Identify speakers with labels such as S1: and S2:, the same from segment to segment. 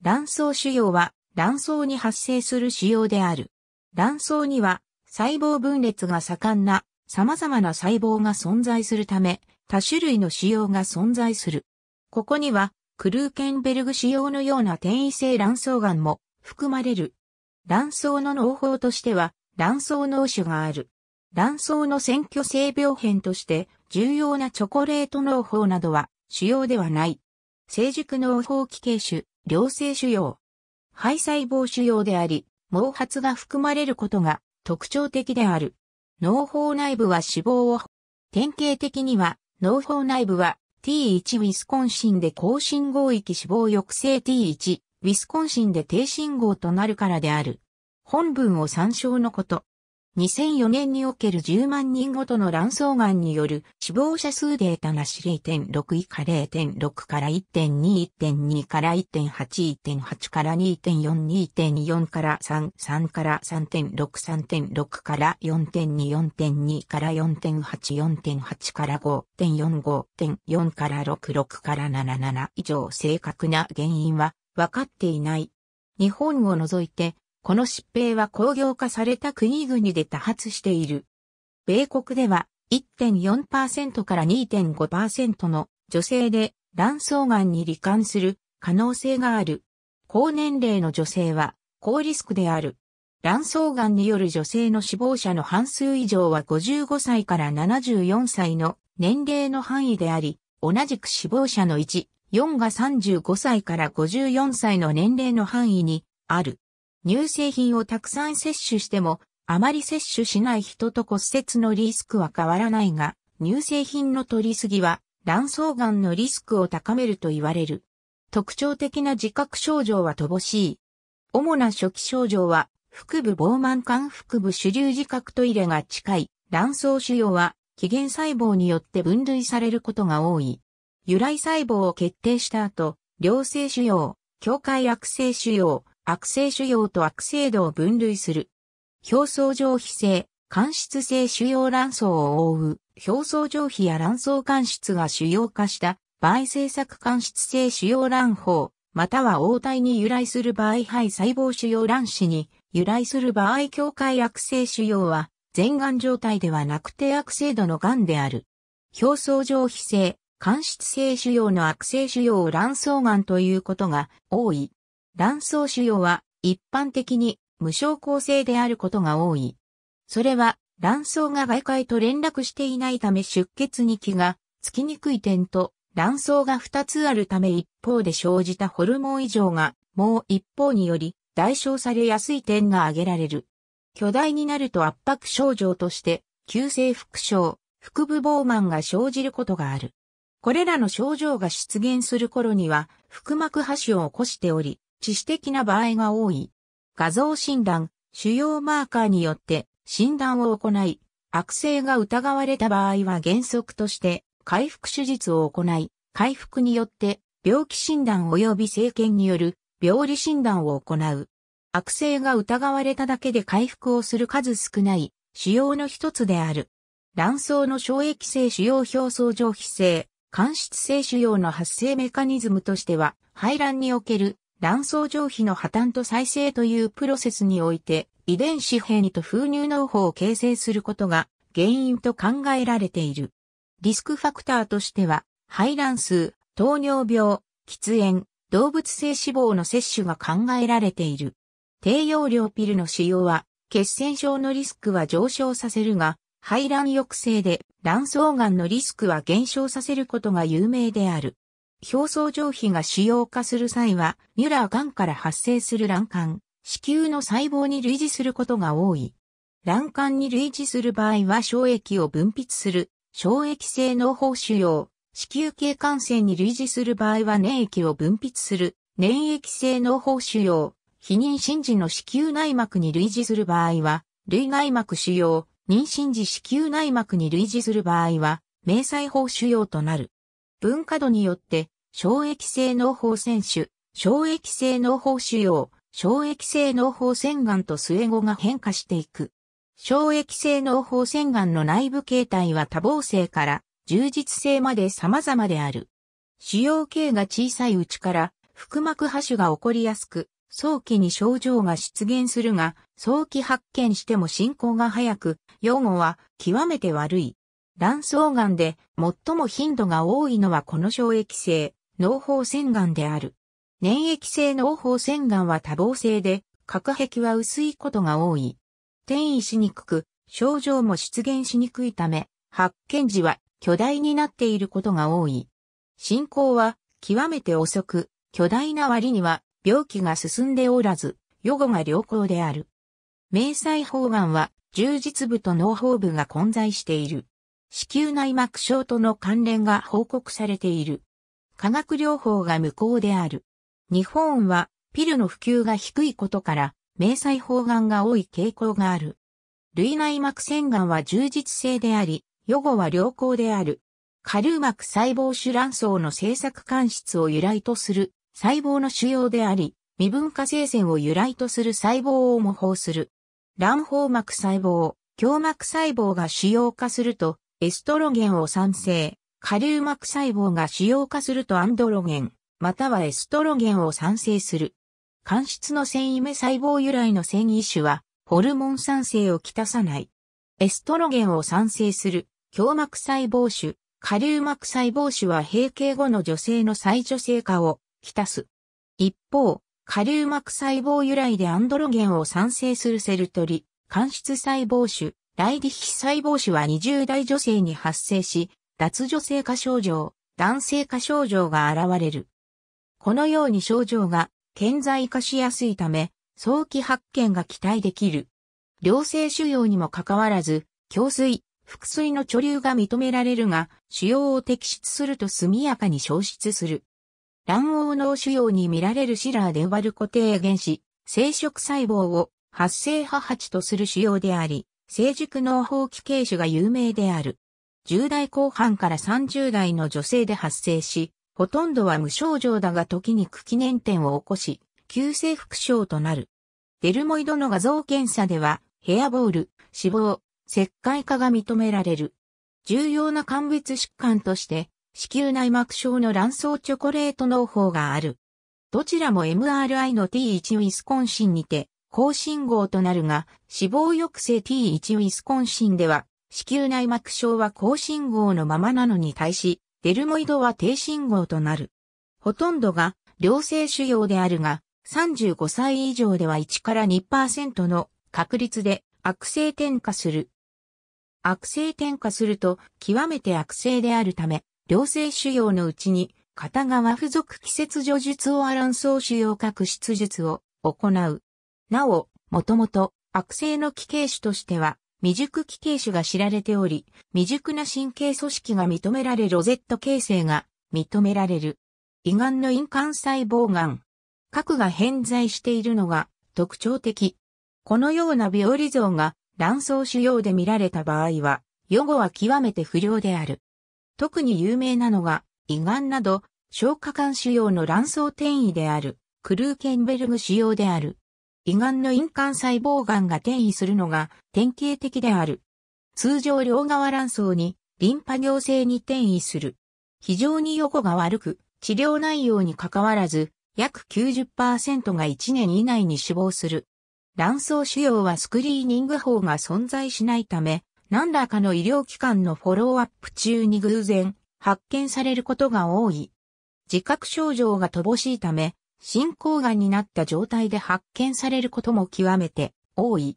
S1: 卵巣腫瘍は卵巣に発生する腫瘍である。卵巣には細胞分裂が盛んな様々な細胞が存在するため、多種類の腫瘍が存在する。ここには、クルーケンベルグ腫瘍のような転移性卵巣癌も含まれる。卵巣の農法としては、卵巣脳腫がある。卵巣の選挙性病変として、重要なチョコレート農法などは、腫瘍ではない。成熟農法規形種、良性腫瘍。肺細胞腫瘍であり、毛髪が含まれることが特徴的である。脳胞内部は脂肪を、典型的には脳胞内部は T1 ウィスコンシンで高信号域脂肪抑制 T1 ウィスコンシンで低信号となるからである。本文を参照のこと。2004年における10万人ごとの卵巣癌による死亡者数データなし0.6以下0.6から1.2、1.2から1.8、1.8から2.4、2.4から3、3から3.6、3.6から4.2、4.2から4.8、4.8から5、4.5、4から6、6から7、7以上正確な原因は分かっていない。日本を除いてこの疾病は工業化された国々で多発している。米国では1.4%から2.5%の女性で卵巣がんに罹患する可能性がある。高年齢の女性は高リスクである。卵巣がんによる女性の死亡者の半数以上は55歳から74歳の年齢の範囲であり、同じく死亡者の1、4が35歳から54歳の年齢の範囲にある。乳製品をたくさん摂取しても、あまり摂取しない人と骨折のリスクは変わらないが、乳製品の取りすぎは卵巣がんのリスクを高めると言われる。特徴的な自覚症状は乏しい。主な初期症状は、腹部膨満管腹部主流自覚トイレが近い、卵巣腫瘍は、起源細胞によって分類されることが多い。由来細胞を決定した後、良性腫瘍、境界悪性腫瘍、悪性腫瘍と悪性度を分類する。表層上皮性、間質性腫瘍卵巣を覆う、表層上皮や卵巣間質が腫瘍化した場合制作間質性腫瘍卵胞、または黄体に由来する場合肺細胞腫瘍卵子に由来する場合境界悪性腫瘍は、全癌状態ではなくて悪性度の癌である。表層上皮性、間質性腫瘍の悪性腫瘍を卵巣癌ということが多い。卵巣腫瘍は一般的に無症候性であることが多い。それは卵巣が外界と連絡していないため出血に気がつきにくい点と卵巣が2つあるため一方で生じたホルモン異常がもう一方により代償されやすい点が挙げられる。巨大になると圧迫症状として急性腹症、腹部膨満が生じることがある。これらの症状が出現する頃には腹膜破死を起こしており、致死的な場合が多い。画像診断、主要マーカーによって診断を行い、悪性が疑われた場合は原則として回復手術を行い、回復によって病気診断及び生検による病理診断を行う。悪性が疑われただけで回復をする数少ない腫瘍の一つである。卵巣の小液性腫瘍表層上皮性、間質性腫瘍の発生メカニズムとしては、排卵における卵巣上皮の破綻と再生というプロセスにおいて、遺伝子変異と封入農法を形成することが原因と考えられている。リスクファクターとしては、排卵数、糖尿病、喫煙、動物性脂肪の摂取が考えられている。低用量ピルの使用は、血栓症のリスクは上昇させるが、排卵抑制で卵巣がんのリスクは減少させることが有名である。表層上皮が腫瘍化する際は、ミュラー癌から発生する卵管、子宮の細胞に類似することが多い。卵管に類似する場合は小液を分泌する、小液性脳胞腫瘍、子宮系感染に類似する場合は粘液を分泌する、粘液性脳胞腫瘍、非妊娠時の子宮内膜に類似する場合は、類内膜腫瘍、妊娠時子宮内膜に類似する場合は、明細胞腫瘍となる。文化度によって、衝液性脳胞腺腫、衝液性脳胞腫瘍、衝液性脳胞腺癌と末後が変化していく。衝液性脳胞腺癌の内部形態は多房性から充実性まで様々である。腫瘍形が小さいうちから腹膜破腫が起こりやすく、早期に症状が出現するが、早期発見しても進行が早く、用語は極めて悪い卵巣癌で最も頻度が多いのはこの小液性、脳胞腺癌である。粘液性脳胞腺癌は多房性で、核壁は薄いことが多い。転移しにくく、症状も出現しにくいため、発見時は巨大になっていることが多い。進行は極めて遅く、巨大な割には病気が進んでおらず、予後が良好である。明細胞癌は、充実部と脳胞部が混在している。子宮内膜症との関連が報告されている。化学療法が無効である。日本はピルの普及が低いことから、明細胞がが多い傾向がある。類内膜腺顔は充実性であり、予後は良好である。下流膜細胞主卵巣の制作間質を由来とする細胞の腫瘍であり、未分化生腺を由来とする細胞を模倣する。卵胞膜細胞、胸膜細胞が腫瘍化すると、エストロゲンを産生、下流膜細胞が主要化するとアンドロゲン、またはエストロゲンを産生する。間質の繊維目細胞由来の繊維種は、ホルモン産生をきたさない。エストロゲンを産生する、胸膜細胞種、下流膜細胞種は閉経後の女性の再女性化を、きたす。一方、下流膜細胞由来でアンドロゲンを産生するセルトリ、間質細胞種、ライディヒ細胞腫は20代女性に発生し、脱女性化症状、男性化症状が現れる。このように症状が顕在化しやすいため、早期発見が期待できる。良性腫瘍にもかかわらず、胸水、腹水の貯留が認められるが、腫瘍を摘出すると速やかに消失する。卵黄脳腫瘍に見られるシラーでバルコ定原子、生殖細胞を発生破8とする腫瘍であり、成熟脳法期形種が有名である。10代後半から30代の女性で発生し、ほとんどは無症状だが時に苦記念点を起こし、急性副症となる。デルモイドの画像検査では、ヘアボール、死亡、石灰化が認められる。重要な鑑別疾患として、子宮内膜症の卵巣チョコレート脳法がある。どちらも MRI の T1 ウィスコンシンにて高信号となるが、死亡抑制 T1 ウィスコンシンでは、子宮内膜症は高信号のままなのに対し、デルモイドは低信号となる。ほとんどが良性腫瘍であるが、35歳以上では1から2%の確率で悪性転化する。悪性転化すると極めて悪性であるため、良性腫瘍のうちに片側付属季節除術をアランソ腫瘍核出術を行う。なお、もともと悪性の奇形種としては、未熟奇形種が知られており、未熟な神経組織が認められロゼット形成が認められる。胃がんの陰管細胞がん。核が偏在しているのが特徴的。このような病理像が卵巣腫瘍で見られた場合は、予後は極めて不良である。特に有名なのが、胃がんなど、消化管腫瘍の卵巣転移である、クルーケンベルグ腫瘍である。胃がんの印管細胞がんが転移するのが典型的である。通常両側卵巣にリンパ行性に転移する。非常に横が悪く、治療内容に関わらず、約90%が1年以内に死亡する。卵巣腫瘍はスクリーニング法が存在しないため、何らかの医療機関のフォローアップ中に偶然発見されることが多い。自覚症状が乏しいため、進行がになった状態で発見されることも極めて多い。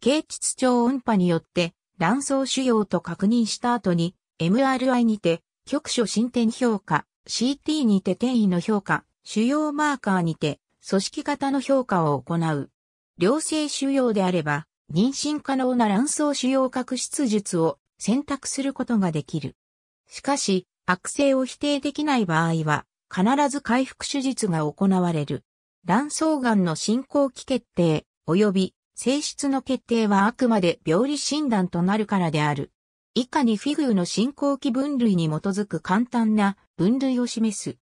S1: 経膣超音波によって卵巣腫瘍と確認した後に MRI にて局所進展評価、CT にて転移の評価、腫瘍マーカーにて組織型の評価を行う。良性腫瘍であれば妊娠可能な卵巣腫瘍角質術を選択することができる。しかし、悪性を否定できない場合は、必ず回復手術が行われる。卵巣がんの進行期決定、及び性質の決定はあくまで病理診断となるからである。以下にフィグーの進行期分類に基づく簡単な分類を示す。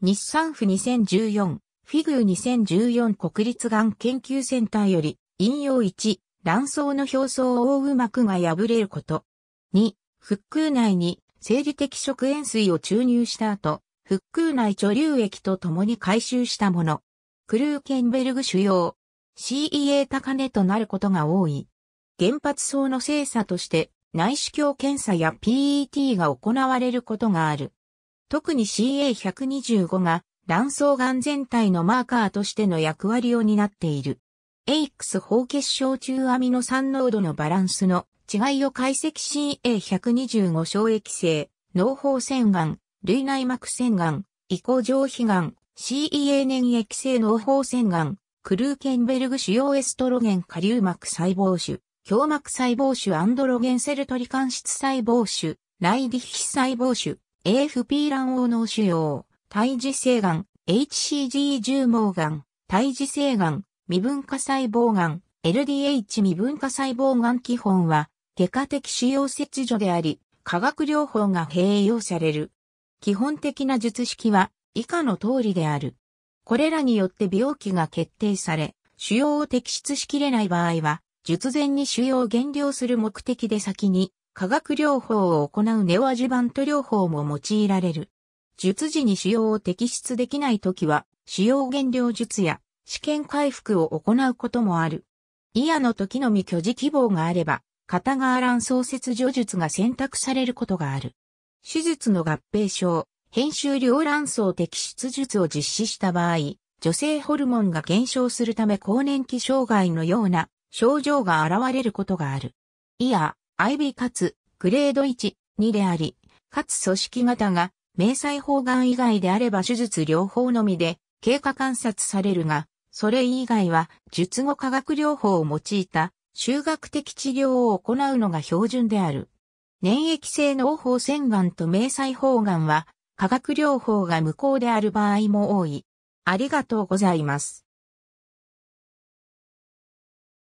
S1: 日産府2014、フィグー2014国立がん研究センターより、引用1、卵巣の表層を覆う膜が破れること。2、腹腔内に生理的食塩水を注入した後、復空内貯留液と共に回収したもの。クルーケンベルグ主要 CEA 高値となることが多い。原発層の精査として内視鏡検査や PET が行われることがある。特に CA125 が卵巣がん全体のマーカーとしての役割を担っている。AX 放血症中アミノ酸濃度のバランスの違いを解析 CA125 小液性、脳胞腺癌、類内膜腺がん、移行上皮がん、CEA 粘液性脳胞腺がん、クルーケンベルグ主要エストロゲン下流膜細胞腫、胸膜細胞腫アンドロゲンセルトリ間質細胞腫、ライディヒ細胞腫、AFP 卵黄脳腫瘍、胎児性がん、HCG 重毛がん、胎児性がん、未分化細胞がん、LDH 未分化細胞がん基本は、外科的腫瘍切除であり、化学療法が併用される。基本的な術式は以下の通りである。これらによって病気が決定され、腫瘍を摘出しきれない場合は、術前に腫瘍を減量する目的で先に化学療法を行うネオアジュバント療法も用いられる。術時に腫瘍を摘出できない時は、腫瘍減量術や試験回復を行うこともある。イヤの時のみ居児希望があれば、片側卵創切除術が選択されることがある。手術の合併症、編集量卵巣摘出術を実施した場合、女性ホルモンが減少するため更年期障害のような症状が現れることがある。いや、IB かつ、グレード1、2であり、かつ組織型が、明細方眼以外であれば手術療法のみで経過観察されるが、それ以外は術後化学療法を用いた修学的治療を行うのが標準である。粘液性の胞腺がんと明細胞眼は、化学療法が無効である場合も多い。ありがとうございます。